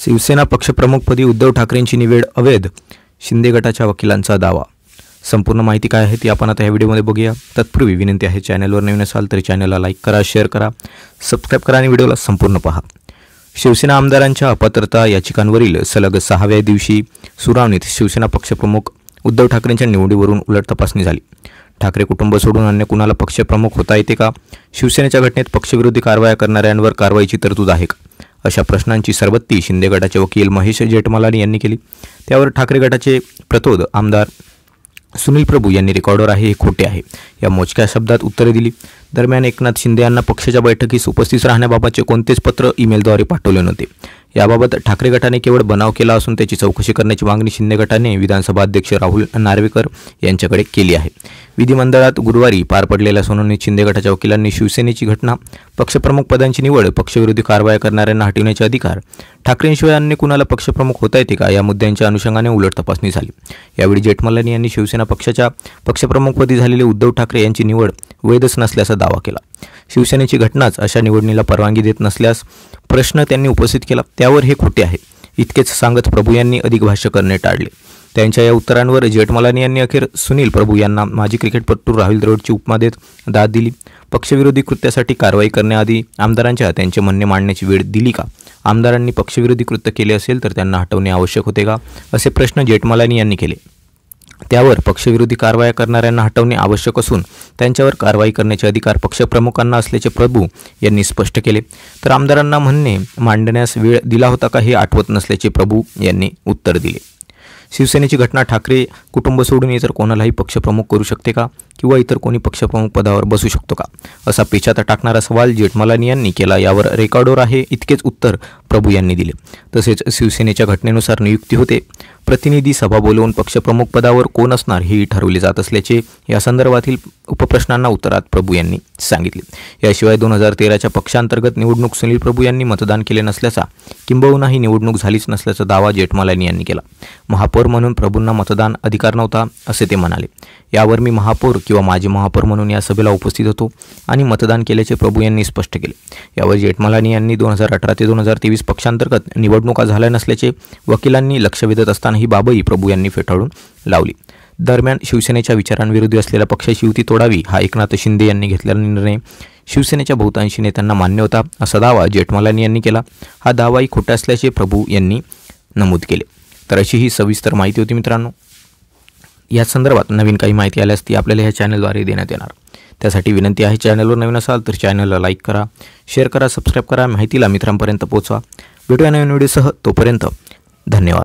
शिवसेना पक्षप्रमुखपदी उद्धव ठाकरेंची निवड अवैध शिंदे गटाच्या वकिलांचा दावा संपूर्ण माहिती काय आहे ती आपण आता या व्हिडिओमध्ये बघूया तत्पूर्वी विनंती आहे चॅनलवर नवीन असाल तर चॅनलला लाईक करा शेअर करा सबस्क्राईब करा आणि व्हिडिओला संपूर्ण पहा शिवसेना आमदारांच्या अपात्रता याचिकांवरील सलग सहाव्या दिवशी सुनावणीत शिवसेना पक्षप्रमुख उद्धव ठाकरेंच्या निवडीवरून उलट तपासणी झाली ठाकरे कुटुंब सोडून अन्य कुणाला पक्षप्रमुख होता येते का शिवसेनेच्या घटनेत पक्षविरोधी कारवाया करणाऱ्यांवर कारवाईची तरतूद आहे का अशा प्रश्नांची सरबत्ती शिंदे गटाचे वकील महेश जेठमलानी यांनी केली त्यावर ठाकरे गटाचे प्रतोद आमदार सुनील प्रभू यांनी रेकॉर्डवर आहे हे खोटे आहे या मोजक्या शब्दात उत्तरे दिली दरम्यान एकनाथ शिंदे यांना पक्षाच्या बैठकीस उपस्थित राहण्याबाबतचे कोणतेच पत्र ईमेलद्वारे पाठवले नव्हते याबाबत ठाकरे गटाने केवळ बनाव केला असून त्याची चौकशी करण्याची मागणी शिंदे गटाने विधानसभा अध्यक्ष राहुल नार्वेकर यांच्याकडे केली आहे विधिमंडळात गुरुवारी पार पडलेल्या सोनोनी शिंदे गटाच्या वकिलांनी शिवसेनेची घटना पक्षप्रमुख पदांची निवड पक्षविरोधी कारवाया करणाऱ्यांना हटविण्याचे अधिकार ठाकरेंशिवाय अन्य कुणाला पक्षप्रमुख होता येते का या मुद्द्यांच्या अनुषंगाने उलट तपासणी झाली यावेळी जेठमलानी यांनी शिवसेना पक्षाच्या पक्षप्रमुखपदी झालेले उद्धव ठाकरे यांची निवड वैधच नसल्याचा दावा केला शिवसेनेची घटनाच अशा निवडणीला परवानगी देत नसल्यास प्रश्न त्यांनी उपस्थित केला त्यावर हे खोटे आहे इतकेच सांगत प्रभू यांनी अधिक भाष्य करणे टाळले त्यांच्या या उत्तरांवर जेठमलानी यांनी अखेर सुनील प्रभू यांना माजी क्रिकेटपटू राहुल द्रविडची उपमा देत दाद दिली पक्षविरोधी कृत्यासाठी कारवाई करण्याआधी आमदारांच्या त्यांचे म्हणणे मांडण्याची वेळ दिली का आमदारांनी पक्षविरोधी कृत्य केले असेल तर त्यांना हटवणे आवश्यक होते का असे प्रश्न जेठमलानी यांनी केले त्यावर पक्षविरोधी कारवाया करणाऱ्यांना हटवणे आवश्यक असून त्यांच्यावर कारवाई करण्याचे अधिकार पक्षप्रमुखांना असल्याचे प्रभू यांनी स्पष्ट केले तर आमदारांना म्हणणे मांडण्यास वेळ दिला होता का हे आठवत नसल्याचे प्रभू यांनी उत्तर दिले शिवसेनेची घटना ठाकरे कुटुंब सोडून इतर कोणालाही पक्षप्रमुख करू शकते का किंवा इतर कोणी पक्षप्रमुख पदावर बसू शकतो का असा पेचात टाकणारा सवाल जेठमलानी यांनी केला यावर रेकॉर्डवर आहे इतकेच उत्तर प्रभू यांनी दिले तसेच शिवसेनेच्या घटनेनुसार नियुक्ती होते प्रतिनिधी सभा बोलवून पक्षप्रमुख पदावर कोण असणार हेही ठरवले जात असल्याचे या संदर्भातील उपप्रश्नांना उत्तरात प्रभू यांनी सांगितले याशिवाय दोन हजार तेराच्या पक्षांतर्गत निवडणूक सुनील प्रभू यांनी मतदान केले नसल्याचा किंबहुना ही निवडणूक झालीच नसल्याचा दावा जेठमलानी यांनी केला महापौर महापौर म्हणून प्रभूंना मतदान अधिकार नव्हता असे ते म्हणाले यावर मी महापौर किंवा माजी महापौर म्हणून या सभेला उपस्थित होतो आणि मतदान केल्याचे प्रभू यांनी स्पष्ट केले यावर जेठमलानी यांनी दोन हजार अठरा ते दोन हजार तेवीस पक्षांतर्गत निवडणुका झाल्या नसल्याचे वकिलांनी लक्ष वेधत असताना ही बाबही प्रभू यांनी फेटाळून लावली दरम्यान शिवसेनेच्या विचारांविरोधी असलेल्या पक्षाची युती तोडावी हा एकनाथ शिंदे यांनी घेतलेला निर्णय शिवसेनेच्या बहुतांशी नेत्यांना मान्य होता असा दावा जेठमलानी यांनी केला हा दावाही खोटा असल्याचे प्रभू यांनी नमूद केले तर अशी ही सविस्तर माहिती होती मित्रांनो या संदर्भात नवीन काही माहिती आल्यास ती आपल्याला ह्या चॅनलद्वारे देण्यात येणार त्यासाठी विनंती आहे चॅनलवर नवीन असाल तर चॅनलला लाईक करा शेअर करा सबस्क्राईब करा माहितीला मित्रांपर्यंत पोहोचवा भेटूया नवीन व्हिडिओसह तोपर्यंत धन्यवाद